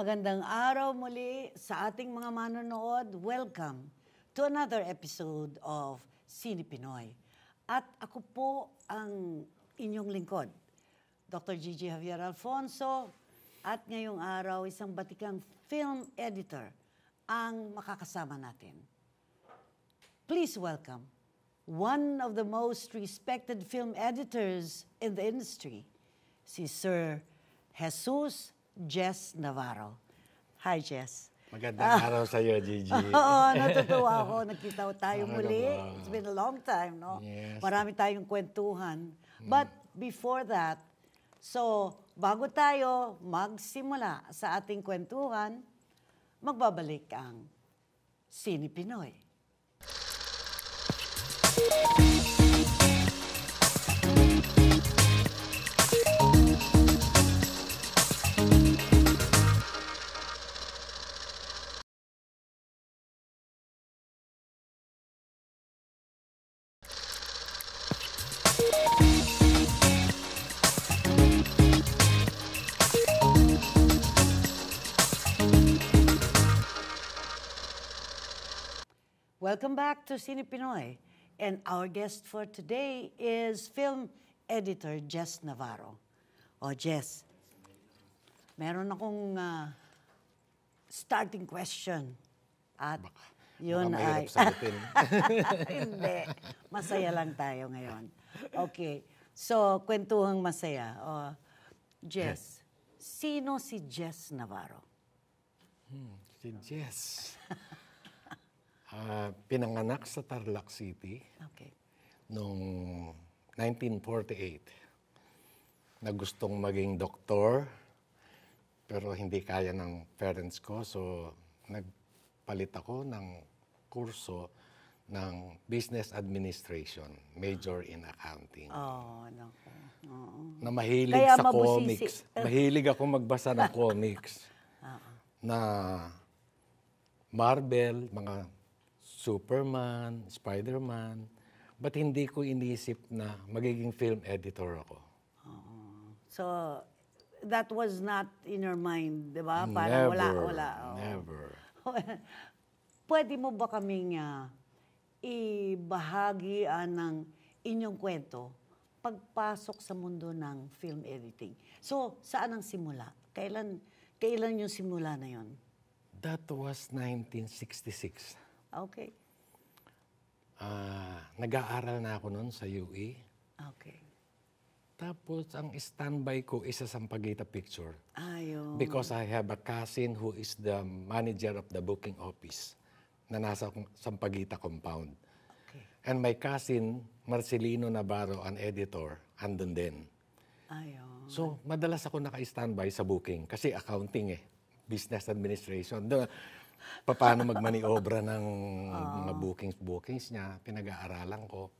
magandang araw muli sa ating mga manonood. Welcome to another episode of Sini Pinoy. At ako po ang inyong lingkod, Dr. Gigi Javier Alfonso, at ngayong araw, isang batikang film editor ang makakasama natin. Please welcome one of the most respected film editors in the industry, si Sir Jesus Jess Navarro. Hi, Jess. Magandang uh, araw sa iyo, Gigi. Oo, natutuwa ako. Nagkita tayo ah, muli. It's been a long time, no? Yes. Marami tayong kwentuhan. Mm. But before that, so bago tayo magsimula sa ating kwentuhan, magbabalik ang Sini Pinoy. Thank you. Welcome back to Cine Pinoy. And our guest for today is film editor Jess Navarro. O, Jess, meron akong uh, starting question. At baka, yun ay... Hindi. Masaya lang tayo ngayon. Okay. So, kwentuhang masaya. O, Jess, sino si Jess Navarro? Hmm, si Jess. Uh, pinanganak sa Tarlac City okay. noong 1948 na gustong maging doktor pero hindi kaya ng parents ko so nagpalit ako ng kurso ng business administration, major in accounting. Oh, naku. Oh. Na mahilig Kaya sa mabusisi. comics. Mahilig ako magbasa ng comics. uh Na Marvel, mga Superman, Spider-Man, but hindi ko inisip na magiging film editor ako. Oh. So, that was not in your mind, di ba? Parang never, wala, wala. Oh. Never. Pwede mo ba kaming uh, ah, ibahagian ah, ng inyong kwento pagpasok sa mundo ng film editing? So, saan ang simula? Kailan, kailan yung simula na yon? That was 1966. Okay. Ah, nag-aaral na ako noon sa UE. Okay. Tapos, ang standby ko is sa Sampaguita Picture. Ayun. Because I have a cousin who is the manager of the booking office na nasa Sampaguita compound. Okay. And my cousin, Marcelino Navarro, an editor, andun din. Ayun. So, madalas ako naka-standby sa booking kasi accounting eh, business administration. The, paano magmaniobra ng oh. mga bookings-bookings niya, pinag-aaralan ko.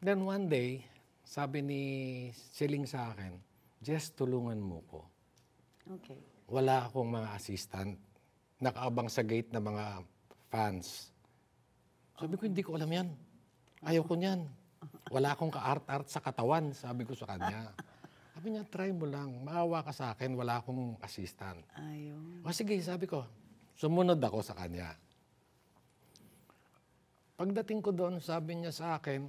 Then one day, sabi ni Siling sa akin, just tulungan mo ko. Okay. Wala akong mga assistant. Nakaabang sa gate ng mga fans. Sabi ko, hindi ko alam yan. Ayaw ko niyan. Wala akong ka-art-art sa katawan, sabi ko sa kanya. Sabi niya, try mo lang. Maawa ka sa akin, wala akong assistant. Ayaw. O sige, sabi ko, Sumunod ako sa kanya. Pagdating ko doon, sabi niya sa akin,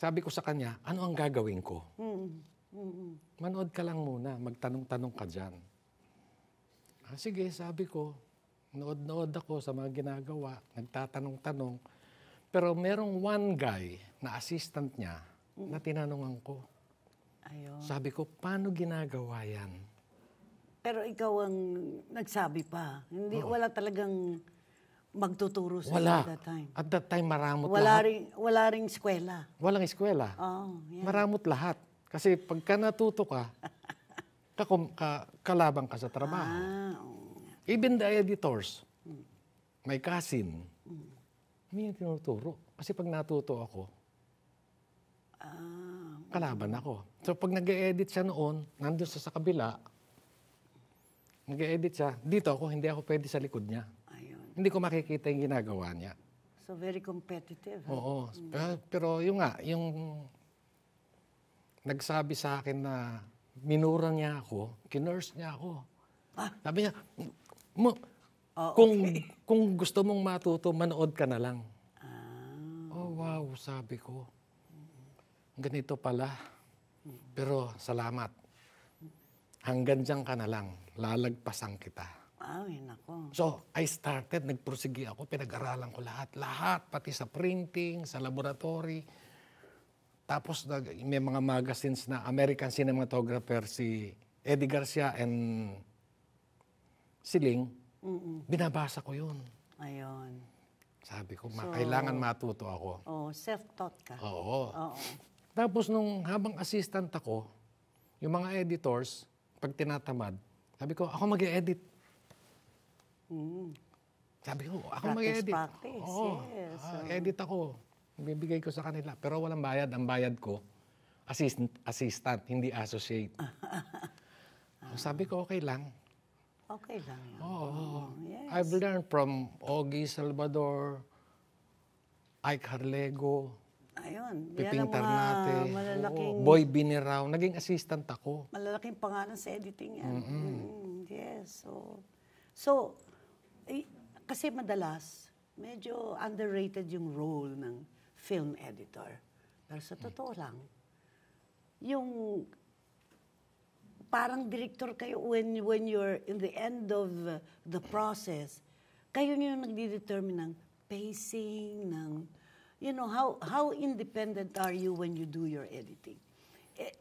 sabi ko sa kanya, ano ang gagawin ko? Mm-hmm. Manood ka lang muna, magtanong-tanong ka dyan. Ah, sige, sabi ko, nood-nood ako sa mga ginagawa, nagtatanong-tanong. Pero merong one guy na assistant niya na mm-hmm. tinanongan ko. Ayun. Sabi ko, paano ginagawa yan? Pero ikaw ang nagsabi pa. Hindi, oh. Wala talagang magtuturo sa wala. at that time. At that time, maramot wala lahat. Rin, wala ring eskwela. Walang eskwela. Oh, yeah. Maramot lahat. Kasi pagka natuto ka, kakum, ka kalabang ka sa trabaho. Ah, Even the editors, mm. my cousin, hindi hmm. niya tinuturo. Kasi pag natuto ako, ah, kalaban ako. So pag nag-edit siya noon, nandun sa, sa kabila, Nag-edit siya. Dito ako, hindi ako pwede sa likod niya. Ayun. Hindi ko makikita yung ginagawa niya. So, very competitive. Oo. Hmm. Pero, pero yung nga, yung nagsabi sa akin na minura niya ako, kinurse niya ako. Ah. Sabi niya, mo, oh, kung, kung gusto mong matuto, manood ka na lang. Ah. Oh, wow, sabi ko. Ganito pala. Pero salamat hanggang dyan ka na lang, lalagpasan kita. Ay, eh, nako. So, I started, nagprosigi ako, pinag-aralan ko lahat. Lahat, pati sa printing, sa laboratory. Tapos, nag, may mga magazines na American cinematographer, si Eddie Garcia and si Ling. Mm-mm. Binabasa ko yun. Ayun. Sabi ko, so, kailangan matuto ako. Oh, self-taught ka. Oo. Oo. Tapos, nung habang assistant ako, yung mga editors, pag tinatamad, sabi ko, ako mag-edit. Mm. Sabi ko, ako mag-edit. Practice, Oo, yes. Ah, edit ako. Ibibigay ko sa kanila. Pero walang bayad. Ang bayad ko, assistant, assistant hindi associate. so sabi ko, okay lang. Okay lang. Oo. Oh, oh, yes. I've learned from Ogie Salvador, Ike Harlego, Ayun. Piping Ternate. Malalaking, Boy Biniraw. Naging assistant ako. Malalaking pangalan sa editing yan. Mm-hmm. mm Yes. So, so eh, kasi madalas, medyo underrated yung role ng film editor. Pero sa totoo mm. lang, yung parang director kayo when when you're in the end of the process, kayo yung nagdi-determine ng pacing, ng you know, how, how independent are you when you do your editing? Eh,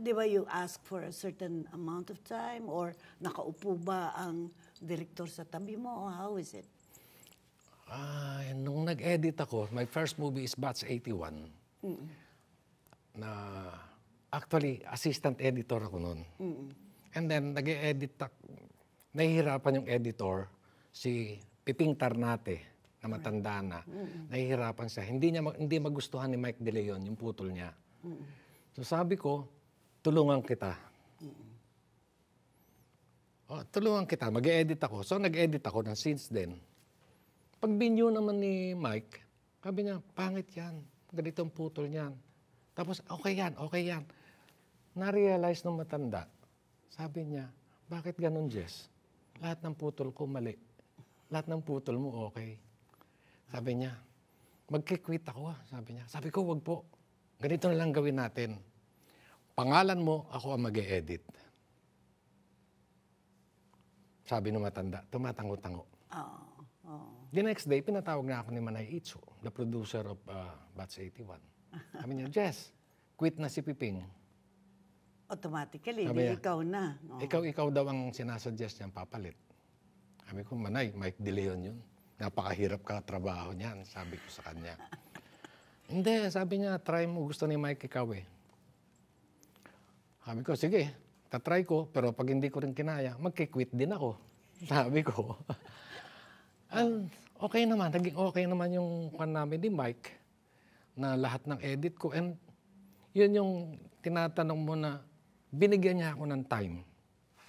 di ba you ask for a certain amount of time or nakaupo ba ang director sa tabi mo or how is it? Ah, nung nag-edit ako, my first movie is Batch 81. Mm -mm. Na actually assistant editor ako noon. Mm -mm. And then nag-edit nahihirapan yung editor si Piping Tarnate na matanda na, mm-hmm. nahihirapan siya. Hindi niya hindi magustuhan ni Mike De Leon yung putol niya. Mm-hmm. So sabi ko, tulungan kita. Mm-hmm. Oh, tulungan kita, mag-edit ako. So nag-edit ako na since then. Pag binyo naman ni Mike, sabi niya, pangit yan. Ganito ang putol niyan. Tapos, okay yan, okay yan. Na-realize nung matanda, sabi niya, bakit ganun, Jess? Lahat ng putol ko mali. Lahat ng putol mo okay. Sabi niya, magkikwit ako, ah, sabi niya. Sabi ko, wag po. Ganito na lang gawin natin. Pangalan mo, ako ang mag -e edit Sabi ng matanda, tumatango-tango. Oh, oh. The next day, pinatawag na ako ni Manay Itso, the producer of uh, Batch 81. Sabi niya, Jess, quit na si Piping. Automatically, sabi niya, ikaw na. Oh. Ikaw, ikaw daw ang sinasuggest niyang papalit. Sabi ko, Manay, Mike De Leon yun napakahirap ka trabaho niyan, sabi ko sa kanya. Hindi, sabi niya, try mo, gusto ni Mike ikaw eh. Sabi ko, sige, tatry ko, pero pag hindi ko rin kinaya, magkikwit din ako. Sabi ko. And okay naman, naging okay naman yung kwan namin ni Mike na lahat ng edit ko. And yun yung tinatanong mo na binigyan niya ako ng time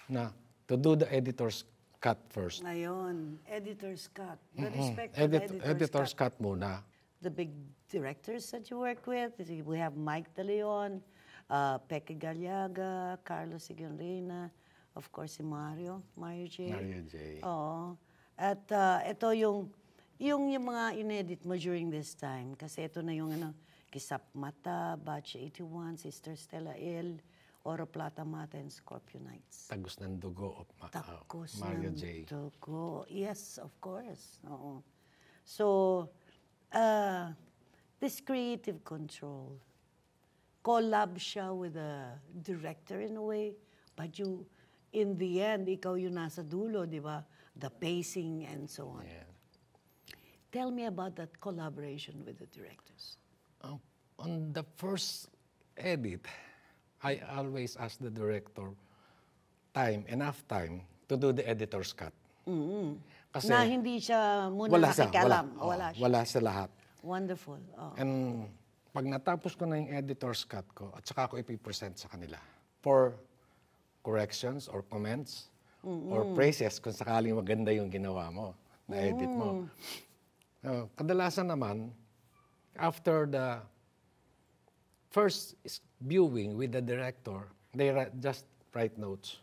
na to do the editor's cut first. Ngayon, editor's cut. The mm-hmm. respect Edit- editor's, editor's cut. cut muna. The big directors that you work with, we have Mike De Leon, uh, Peque Galiaga, Carlos Iganrena, of course si Mario, Mario J. Mario J. Oo. At uh, ito yung, yung, yung mga inedit mo during this time, kasi ito na yung ano, Kisap Mata, Batch 81, Sister Stella L., oroplatamates and scorpionites. Tagos ng dugo of Ma ah, Tagos uh, Mario ng J. dugo. Yes, of course. Oo. So, uh, this creative control, collab siya with a director in a way, but you, in the end, ikaw yung nasa dulo, di ba? The pacing and so on. Yeah. Tell me about that collaboration with the directors. Um, on the first edit, I always ask the director, time, enough time to do the editor's cut. Mm-hmm. Kasi na hindi siya muna wala nakikialam. Sa, wala, oh, wala, siya. wala sa lahat. Wonderful. Oh. And pag natapos ko na yung editor's cut ko, at saka ako ipipresent sa kanila for corrections or comments mm-hmm. or praises kung sakaling maganda yung ginawa mo, na-edit mm. mo. Uh, kadalasan naman, after the first viewing with the director, they just write notes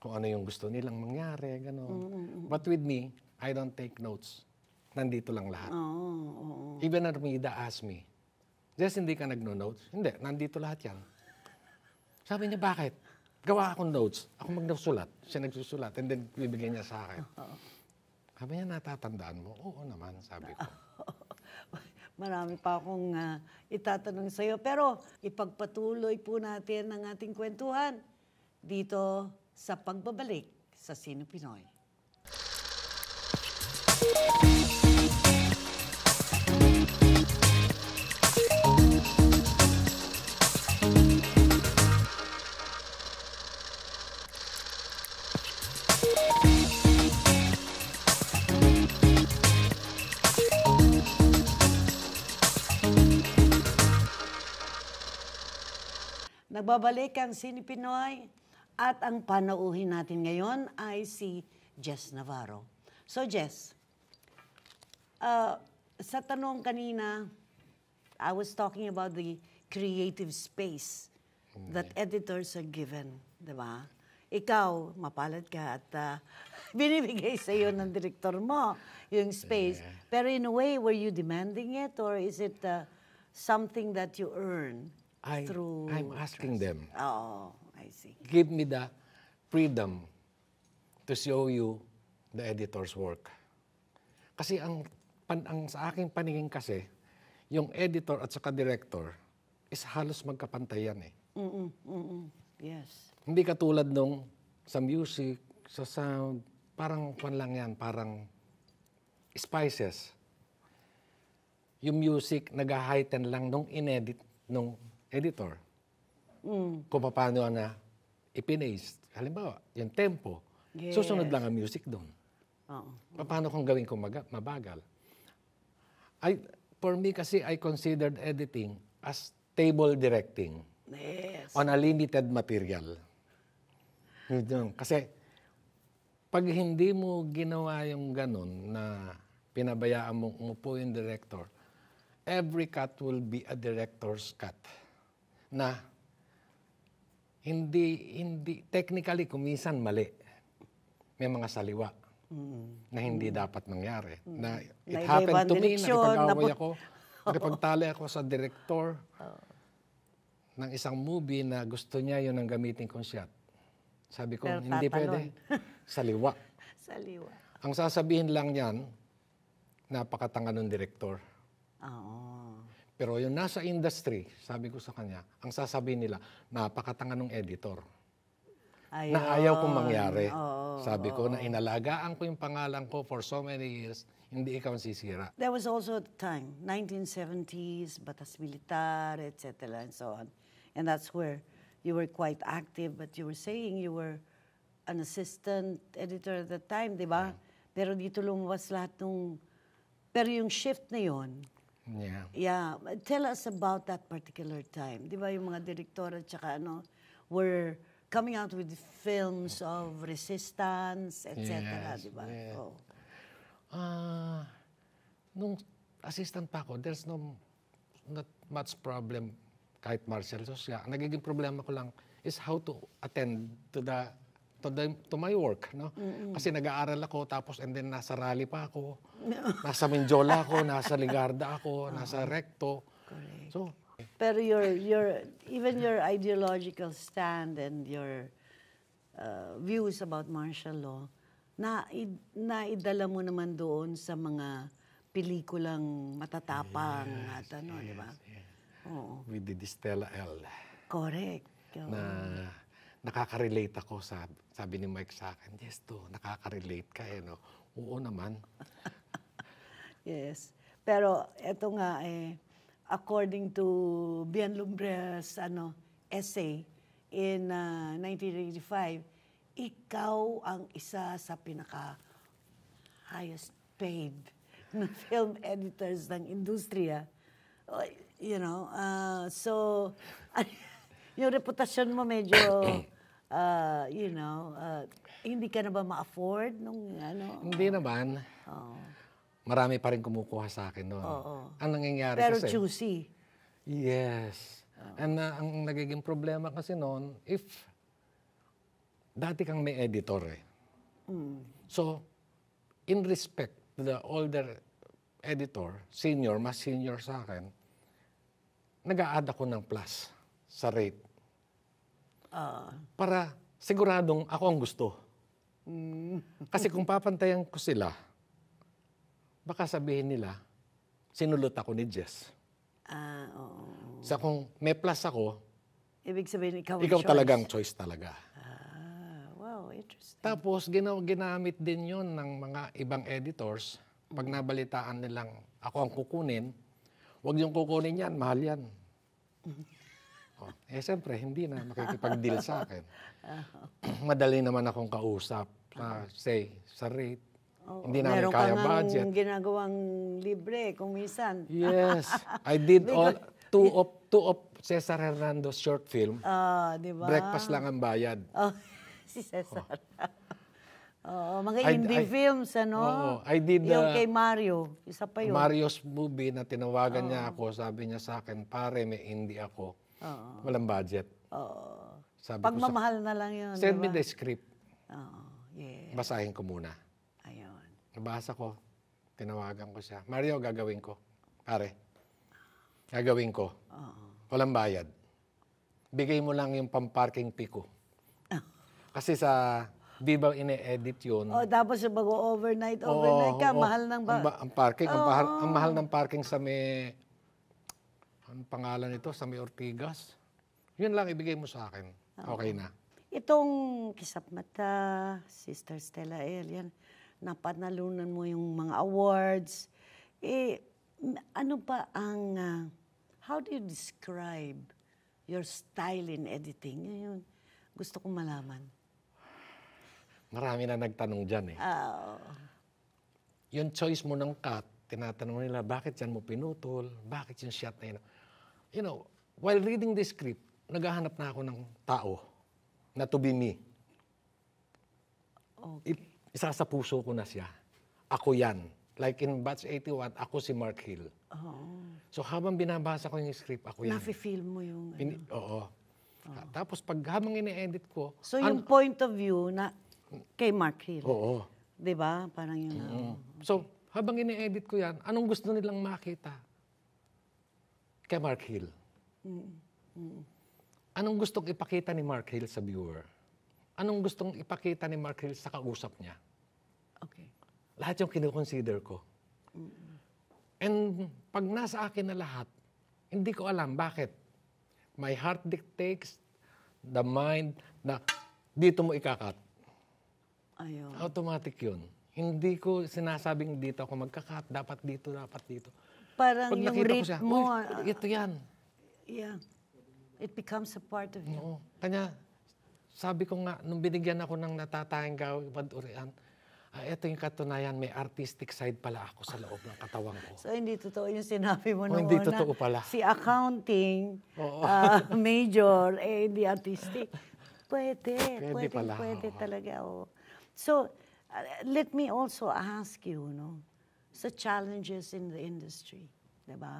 kung ano yung gusto nilang mangyari, gano'n. Mm -hmm. But with me, I don't take notes. Nandito lang lahat. Oh, oh, oh. Even Armida asked me, Jess, hindi ka nagno-notes? Hindi, nandito lahat yan. Sabi niya, bakit? Gawa akong notes. Ako magsusulat. Siya nagsusulat and then bibigyan niya sa akin. Uh-huh. Sabi niya, natatandaan mo? Oo naman, sabi ko. Marami pa akong uh, itatanong sa iyo. Pero ipagpatuloy po natin ang ating kwentuhan dito sa pagbabalik sa Sino Pinoy. Nagbabalik ang Sini Pinoy at ang panauhin natin ngayon ay si Jess Navarro. So Jess, uh, sa tanong kanina, I was talking about the creative space mm. that editors are given, di ba? Ikaw, mapalad ka at uh, binibigay sa iyo ng direktor mo yung space. Yeah. Pero in a way, were you demanding it or is it uh, something that you earn? I, True. I'm asking them. Oh, I see. Give me the freedom to show you the editor's work. Kasi ang, pan, ang sa aking paningin kasi, yung editor at saka director is halos magkapantayan eh. Mm-mm, mm-mm. Yes. Hindi katulad nung sa music, sa sound, parang kwan lang yan, parang spices. Yung music, nag-heighten lang nung inedit, nung editor. Mm. Kung paano na ipinaste. Halimbawa, yung tempo. Yes. Susunod lang ang music doon. Oo. Paano kung gawin kong mabagal? I, for me kasi, I considered editing as table directing. Yes. On a limited material. Kasi, pag hindi mo ginawa yung ganun na pinabayaan mo umupo yung director, every cut will be a director's cut na hindi, hindi, technically, kumisan mali. May mga saliwa mm. na hindi mm. dapat mangyari. Mm. Na it na happened to me, nakipag-away ako, nakipagtali ako sa director oh. ng isang movie na gusto niya yun ang gamitin kong shot. Sabi ko, Pero hindi tatalon. pwede. Saliwa. Saliwa. Ang sasabihin lang niyan, napakatanga ng director. Ah, oo. Oh. Pero yung nasa industry, sabi ko sa kanya, ang sasabi nila, napakatanga ng editor. Ayun. Na ayaw kong mangyari. Oo, sabi ko na inalagaan ko yung pangalan ko for so many years, hindi ikaw ang sisira. There was also a time, 1970s, batas militar, etc. and so on. And that's where you were quite active, but you were saying you were an assistant editor at the time, di ba? Yeah. Pero dito lumabas lahat ng... Pero yung shift na yon, Yeah. Yeah. Tell us about that particular time. Di ba yung mga direktora at saka ano, were coming out with films of resistance, etc. Yes, di ba? Yeah. Oh. Uh, nung assistant pa ako, there's no not much problem kahit martial laws. So, yeah, ang nagiging problema ko lang is how to attend to the to, the, to my work. No? Mm-hmm. Kasi nag-aaral ako, tapos and then nasa rally pa ako, no. nasa Menjola ako, nasa Ligarda ako, uh-huh. nasa Recto. Correct. So, Pero your, your, even your ideological stand and your uh, views about martial law, na, naidala mo naman doon sa mga pelikulang matatapang yes, at ano, yes, di ba? Yes. Oo. With the Stella L. Correct. Na nakaka-relate ako, sa sabi ni Mike sa akin, yes to, nakaka-relate ka eh, no? Oo naman. yes. Pero eto nga eh, according to Bien Lumbre's ano, essay in uh, ah, 1985, ikaw ang isa sa pinaka highest paid na film editors ng industriya. You know, uh, so yung reputasyon mo medyo, uh, you know, uh, hindi ka na ba ma-afford nung ano? Hindi ah. naman. Oh. Marami pa rin kumukuha sa akin noon. Oh, oh. Ang nangyayari Pero kasi... Pero juicy. Yes. Oh. And uh, ang nagiging problema kasi noon, if... Dati kang may editor eh. Mm. So, in respect to the older editor, senior, mas senior sa akin, nag-a-add ako ng plus sa rate. Uh, para siguradong ako ang gusto. Kasi kung papantayan ko sila, baka sabihin nila, sinulot ako ni Jess. Ah, uh, oo. Sa so, kung may plus ako, Ibig sabihin, ikaw, ikaw choice. talagang choice talaga. Ah, wow, interesting. Tapos, ginaw, ginamit din yon ng mga ibang editors. Pag mm-hmm. nabalitaan nilang ako ang kukunin, wag yung kukunin yan, mahal yan. ko. Oh. Eh, siyempre, hindi na makikipag-deal sa akin. Madali naman akong kausap. Uh, say, sa rate. Oo, hindi namin meron kaya ka budget. Meron ginagawang libre kung minsan. yes. I did all, two of, two of Cesar Hernando's short film. Ah, uh, di ba? Breakfast lang ang bayad. Oh, si Cesar. oh. oh, mga indie I, I, films, ano? Oo, I did... Yung uh, kay Mario, isa pa yun. Mario's movie na tinawagan oh. niya ako, sabi niya sa akin, pare, may indie ako Oo. Walang budget. Oo. Sabi Pagmamahal ko sa, na lang yun. Send diba? me the script. Oo. Yes. Basahin ko muna. Ayun. Nabasa ko. Tinawagan ko siya. Mario, gagawin ko. Pare, gagawin ko. Oo. Walang bayad. Bigay mo lang yung pamparking piko. Kasi sa Viva ine-edit yun. Oh, tapos yung mag-overnight, overnight ka, oh, mahal ng ba? Ang, ba- ang parking, oh. ang, mahal, ang mahal ng parking sa may ang pangalan nito, Sami Ortigas. Yun lang ibigay mo sa akin. Okay, ah. okay na. Itong Kisap Mata, Sister Stella El, yan, napanalunan mo yung mga awards. Eh, ano pa ang, uh, how do you describe your style in editing? Yun, yun gusto kong malaman. Marami na nagtanong dyan eh. Oh. Yung choice mo ng cut, tinatanong nila, bakit yan mo pinutol? Bakit yung shot na yun? you know, while reading this script, naghahanap na ako ng tao na to be me. Okay. It, isa sa puso ko na siya. Ako yan. Like in Batch 81, ako si Mark Hill. Oh. So habang binabasa ko yung script, ako yan. Nafe-feel mo yung... Pin, ano? Oo. Oh. Ah, tapos pag habang ini-edit ko... So yung point of view na kay Mark Hill. Oo. 'Di Parang yun. Mm-hmm. Okay. So habang ini-edit ko yan, anong gusto nilang makita? kay Mark Hill. Mm. Anong gustong ipakita ni Mark Hill sa viewer? Anong gustong ipakita ni Mark Hill sa kausap niya? Okay. Lahat yung kinukonsider ko. And pag nasa akin na lahat, hindi ko alam bakit. My heart dictates, the mind, na dito mo ikakat. Ayaw. Automatic yun. Hindi ko sinasabing dito ako magkakat, dapat dito, dapat dito. Parang Pag yung rate siya, Uy, ah, ito yan. Yeah. It becomes a part of you. No. Kanya, sabi ko nga, nung binigyan ako ng natatayang gawin, padurian, ah, ito yung katunayan, may artistic side pala ako sa loob ng katawang ko. So, hindi totoo yung sinabi mo oh, noon hindi totoo pala. si accounting Oo. ah, major, eh, hindi artistic. Pwede, pwede, pwede, pala, pwede oo. talaga. Oh. So, uh, let me also ask you, no? sa challenges in the industry. ba? Diba?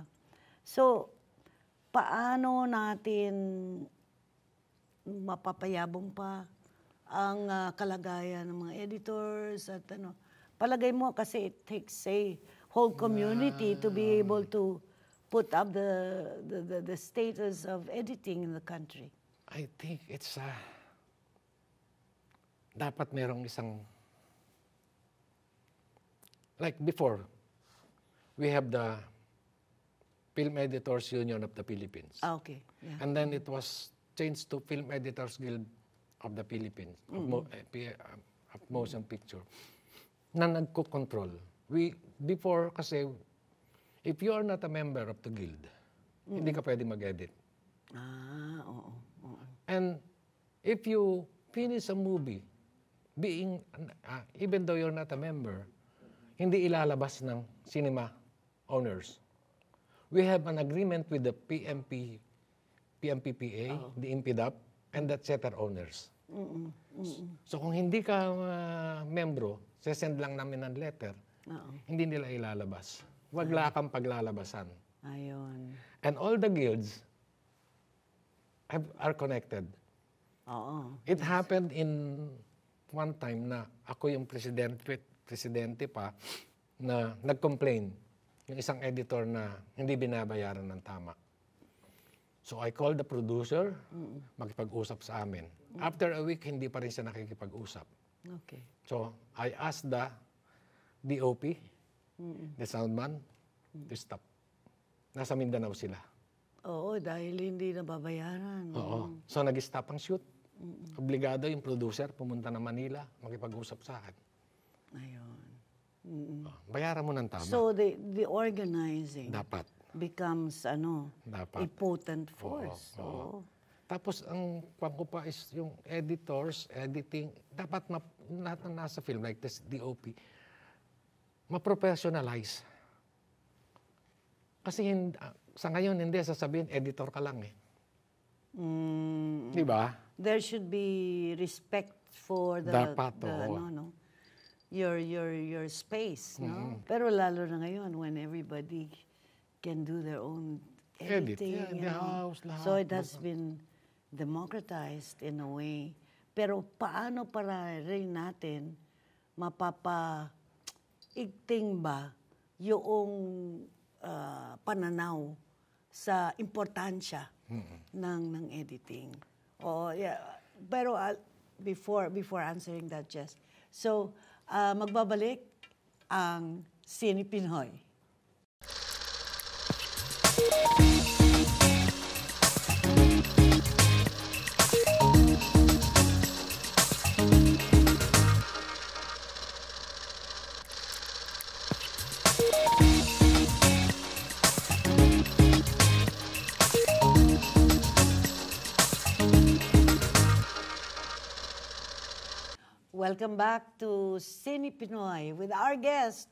So, paano natin mapapayabong pa ang uh, kalagayan ng mga editors at ano. Palagay mo kasi it takes a whole community yeah. to be able to put up the, the, the, the status of editing in the country. I think it's uh, dapat merong isang like before, we have the Film Editors Union of the Philippines. Ah, okay. Yeah. And then it was changed to Film Editors Guild of the Philippines, mm. of, mo uh, of motion picture, na nagko-control. We, before kasi, if you are not a member of the guild, mm. hindi ka mm. pwede mag-edit. Ah, oo, oo. And if you finish a movie, being, uh, even though you're not a member, hindi ilalabas ng cinema owners. We have an agreement with the PMP, PMPPA, uh the IMPDAP, and the theater owners. Mm-mm. Mm-mm. So kung hindi ka uh, membro, sesend lang namin ng letter, uh hindi nila ilalabas. Wag ah. lakang paglalabasan. Ayun. And all the guilds have, are connected. Oo. It yes. happened in one time na ako yung president with presidente pa na nag-complain ng isang editor na hindi binabayaran ng tama. So I called the producer, mm. makipag-usap sa amin. After a week, hindi pa rin siya nakikipag-usap. Okay. So I asked the DOP, the soundman, mm. to stop. Nasa Mindanao sila. Oo, dahil hindi nababayaran. Oo. So nag-stop ang shoot. Mm. Obligado yung producer, pumunta na Manila, makipag-usap sa akin. Ayun. Mm-mm. Ah, bayaran mo ng tama. So the, the organizing dapat becomes ano, dapat. a potent force. Oo, oo. Oo. Tapos ang kwan ko pa is yung editors, editing, dapat ma, lahat ng nasa film like this, DOP, ma-professionalize. Kasi hindi, ah, sa ngayon, hindi sasabihin, editor ka lang eh. Mm, Di ba? There should be respect for the... Dapat, the, oo. Ano, no? your your your space, no? Mm -hmm. Pero lalo na ngayon when everybody can do their own editing, Edit. yeah, the house, lahat. So it has been democratized in a way. Pero paano para rin natin mapapa igting ba yung uh, pananaw sa importansya mm-hmm. ng ng editing. Oh, yeah. Pero uh, before before answering that just. So uh, magbabalik ang Sini Pinoy. Welcome back to Sini Pinoy with our guest,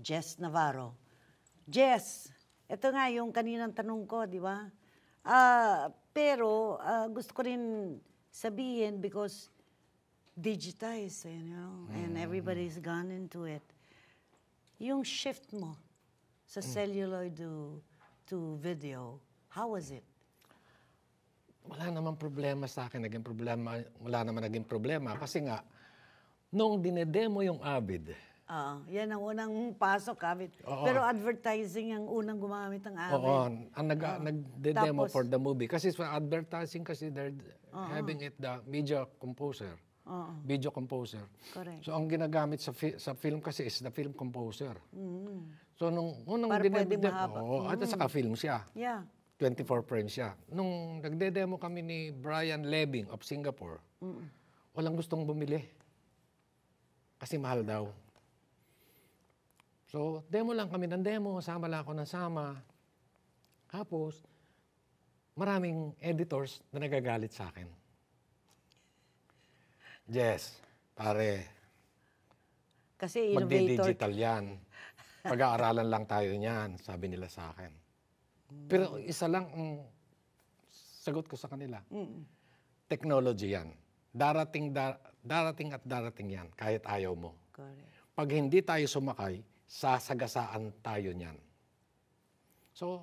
Jess Navarro. Jess, ito nga yung kaninang tanong ko, di ba? Uh, pero uh, gusto ko rin sabihin because digitized, you know, mm. and everybody's gone into it. Yung shift mo sa mm. celluloid to, to video, how was it? Wala naman problema sa akin. Naging problema, wala naman naging problema. Kasi nga, nung dinedemo yung Avid. Ah, yan ang unang pasok, Avid. Oo. Pero advertising ang unang gumamit ng Avid. Oo, ang nag, Oo. Ah. nagde-demo Tapos- for the movie. Kasi sa advertising, kasi they're having it the media composer, Oo, video composer. correct. So ang ginagamit sa, fi- sa film kasi is the film composer. Mm-hmm. So nung unang Para pwede dinedemo, mahaba. oo, at mm-hmm. saka film siya. Yeah. 24 frames siya. Nung nagdedemo kami ni Brian Leving of Singapore, walang gustong bumili kasi mahal daw. So, demo lang kami ng demo, sama lang ako ng sama. Tapos, maraming editors na nagagalit sa akin. Yes, pare. Kasi innovator. Magdi-digital yan. Pag-aaralan lang tayo niyan, sabi nila sa akin. Hmm. Pero isa lang ang sagot ko sa kanila. Mm. Technology yan. Darating, da- Darating at darating yan, kahit ayaw mo. Correct. Pag hindi tayo sumakay, sasagasaan tayo niyan. So,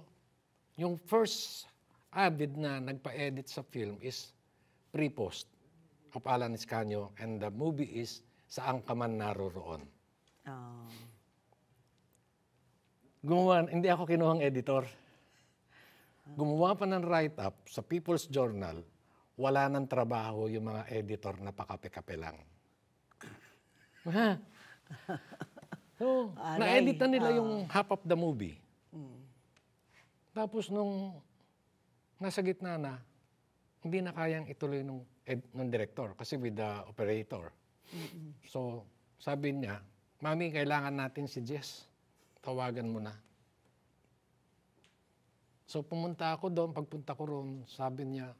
yung first avid na nagpa-edit sa film is pre-post of Alan Escanio and the movie is Saan Ka Man Naroroon. Oh. Gumawa, hindi ako kinuhang editor. Gumawa pa ng write-up sa People's Journal wala ng trabaho yung mga editor na pakape-kape lang. Ha? so, na-edit na nila uh, yung half of the movie. Mm. Tapos nung nasa gitna na, hindi na kayang ituloy nung, ed- nung director kasi with the operator. Mm-hmm. So, sabi niya, Mami, kailangan natin si Jess. Tawagan mo na. So, pumunta ako doon. Pagpunta ko roon, sabi niya,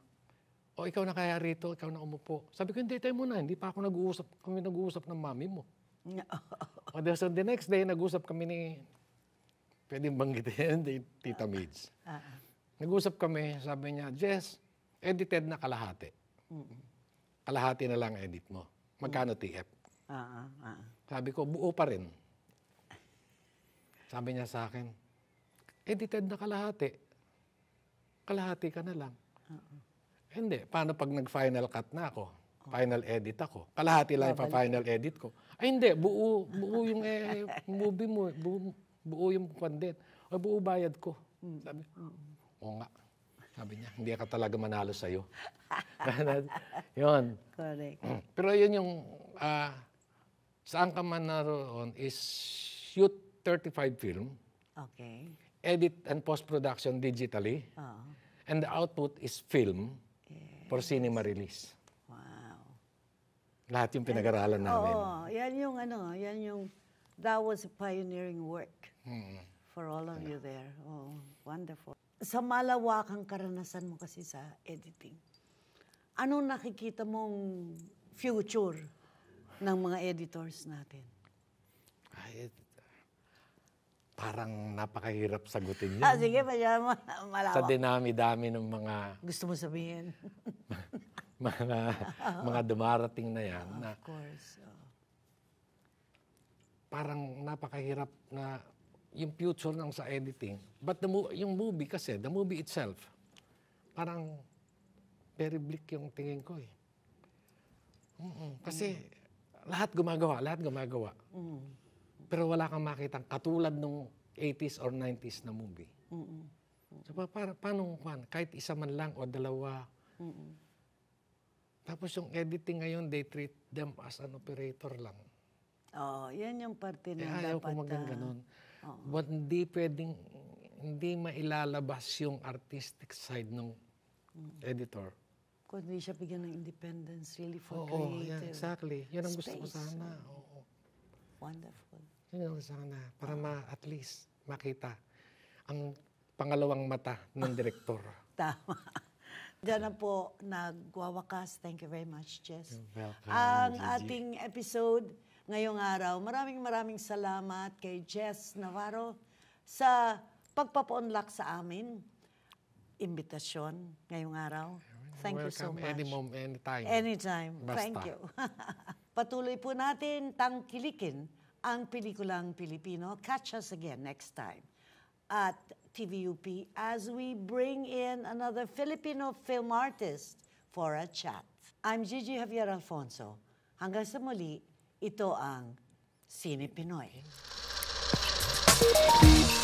o ikaw na kaya rito, ikaw na umupo. Sabi ko, hindi, tayo muna. Hindi pa ako nag-uusap. Kami nag-uusap ng mami mo. o the, so the next day, nag-usap kami ni... Pwede banggitin, Tita Mids. Uh, uh, ah. nag-usap kami, sabi niya, Jess, edited na kalahati. Mm-mm. Kalahati na lang edit mo. Magkano TF? Uh, uh, Sabi ko, buo pa rin. Sabi niya sa akin, edited na kalahati. Kalahati ka na lang. Uh-uh. Hindi. Paano pag nag-final cut na ako? Final edit ako. Kalahati lang pa final edit ko. Ay hindi, buo, buo yung eh, movie mo, buo, buo yung pandit. O buo bayad ko. Sabi, oo nga. Sabi niya, hindi ka talaga manalo sa'yo. yun. Correct. Pero yun yung, uh, saan ka man naroon is shoot 35 film. Okay. Edit and post-production digitally. Oh. And the output is film for cinema release. Wow. Lahat yung pinag-aralan namin. Oo, yan yung ano, yan yung, that was a pioneering work mm. for all of ano. you there. Oh, wonderful. Sa malawakang karanasan mo kasi sa editing, anong nakikita mong future ng mga editors natin? Ay, parang napakahirap sagutin yun. Ah, sige, masya mo. Malawak. Sa dinami-dami ng mga... Gusto mo sabihin? mga, mga dumarating na yan. Oh, na, of course. Oh. Parang napakahirap na yung future ng sa editing. But the yung movie kasi, the movie itself, parang very bleak yung tingin ko eh. Mm-mm. Kasi mm. lahat gumagawa, lahat gumagawa. Mm pero wala kang makitang katulad nung 80s or 90s na movie. Mm-mm. So, pa, para, paano, man, kahit isa man lang o dalawa. Mm-mm. Tapos yung editing ngayon, they treat them as an operator lang. Oo, oh, yan yung parte na eh, dapat. Ayaw ko magang ah, ganun. Oh. But hindi pwedeng, hindi mailalabas yung artistic side ng mm. editor. Kung hindi siya bigyan ng independence really for Oo, creative yeah, exactly. Yan ang space. gusto ko sana. Oo. Wonderful. Ayun sana, para ma, at least makita ang pangalawang mata ng direktor. Tama. Diyan na po nagwawakas. Thank you very much, Jess. Welcome, Ang Gigi. ating episode ngayong araw. Maraming maraming salamat kay Jess Navarro sa pagpapaunlak sa amin. Imbitasyon ngayong araw. Thank Welcome you so much. Any moment, anytime. Anytime. Basta. Thank you. Patuloy po natin tangkilikin ang pelikulang Pilipino. Catch us again next time at TVUP as we bring in another Filipino film artist for a chat. I'm Gigi Javier Alfonso. Hanggang sa muli, ito ang Sine Pinoy. Thank you.